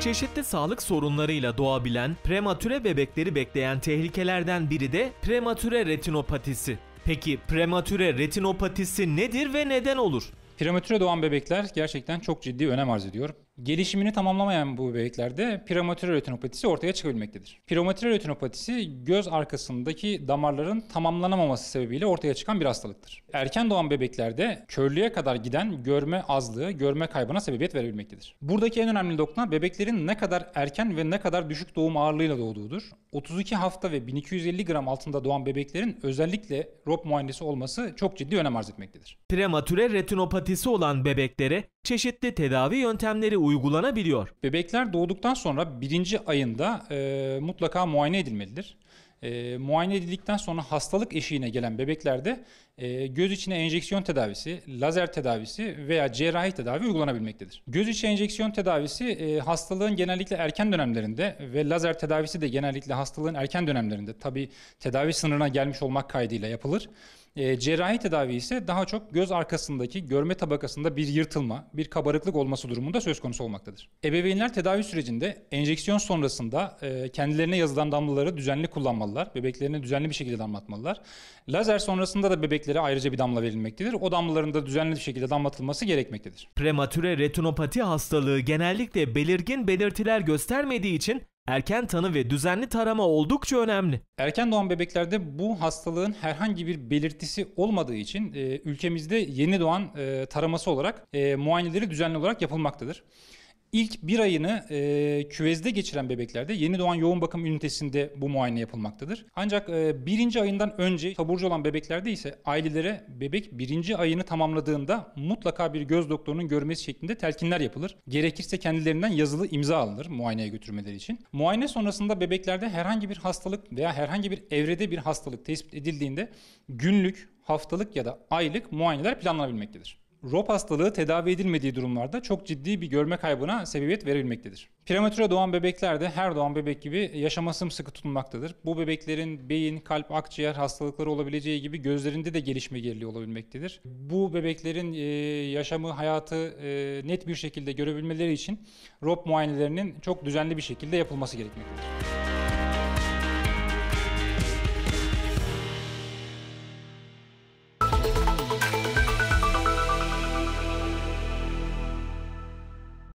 Çeşitli sağlık sorunlarıyla doğabilen prematüre bebekleri bekleyen tehlikelerden biri de prematüre retinopatisi. Peki prematüre retinopatisi nedir ve neden olur? Prematüre doğan bebekler gerçekten çok ciddi önem arz ediyor. Gelişimini tamamlamayan bu bebeklerde prematüre retinopatisi ortaya çıkabilmektedir. Prematüre retinopatisi göz arkasındaki damarların tamamlanamaması sebebiyle ortaya çıkan bir hastalıktır. Erken doğan bebeklerde körlüğe kadar giden görme azlığı, görme kaybına sebebiyet verebilmektedir. Buradaki en önemli nokta bebeklerin ne kadar erken ve ne kadar düşük doğum ağırlığıyla doğduğudur. 32 hafta ve 1250 gram altında doğan bebeklerin özellikle ROP muayenesi olması çok ciddi önem arz etmektedir. Prematüre retinopatisi garantisi olan bebeklere çeşitli tedavi yöntemleri uygulanabiliyor. Bebekler doğduktan sonra birinci ayında e, mutlaka muayene edilmelidir. E, muayene edildikten sonra hastalık eşiğine gelen bebeklerde e, göz içine enjeksiyon tedavisi, lazer tedavisi veya cerrahi tedavi uygulanabilmektedir. Göz içi enjeksiyon tedavisi e, hastalığın genellikle erken dönemlerinde ve lazer tedavisi de genellikle hastalığın erken dönemlerinde tabi tedavi sınırına gelmiş olmak kaydıyla yapılır. E, cerrahi tedavi ise daha çok göz arkasındaki görme tabakasında bir yırtılma, bir kabarıklık olması durumunda söz konusu olmaktadır. Ebeveynler tedavi sürecinde enjeksiyon sonrasında e, kendilerine yazılan damlaları düzenli kullanmalılar. Bebeklerine düzenli bir şekilde damlatmalılar. Lazer sonrasında da bebeklere ayrıca bir damla verilmektedir. O damlaların da düzenli bir şekilde damlatılması gerekmektedir. Prematüre retinopati hastalığı genellikle belirgin belirtiler göstermediği için erken tanı ve düzenli tarama oldukça önemli. Erken doğan bebeklerde bu hastalığın herhangi bir belirtisi olmadığı için e, ülkemizde yeni doğan e, taraması olarak e, muayeneleri düzenli olarak yapılmaktadır. İlk bir ayını e, küvezde geçiren bebeklerde yeni doğan yoğun bakım ünitesinde bu muayene yapılmaktadır. Ancak e, birinci ayından önce taburcu olan bebeklerde ise ailelere bebek birinci ayını tamamladığında mutlaka bir göz doktorunun görmesi şeklinde telkinler yapılır. Gerekirse kendilerinden yazılı imza alınır muayeneye götürmeleri için. Muayene sonrasında bebeklerde herhangi bir hastalık veya herhangi bir evrede bir hastalık tespit edildiğinde günlük, haftalık ya da aylık muayeneler planlanabilmektedir. ROP hastalığı tedavi edilmediği durumlarda çok ciddi bir görme kaybına sebebiyet verilmektedir. Prematüre doğan bebeklerde her doğan bebek gibi yaşama sıkı tutulmaktadır. Bu bebeklerin beyin, kalp, akciğer hastalıkları olabileceği gibi gözlerinde de gelişme geriliği olabilmektedir. Bu bebeklerin e, yaşamı, hayatı e, net bir şekilde görebilmeleri için ROP muayenelerinin çok düzenli bir şekilde yapılması gerekmektedir.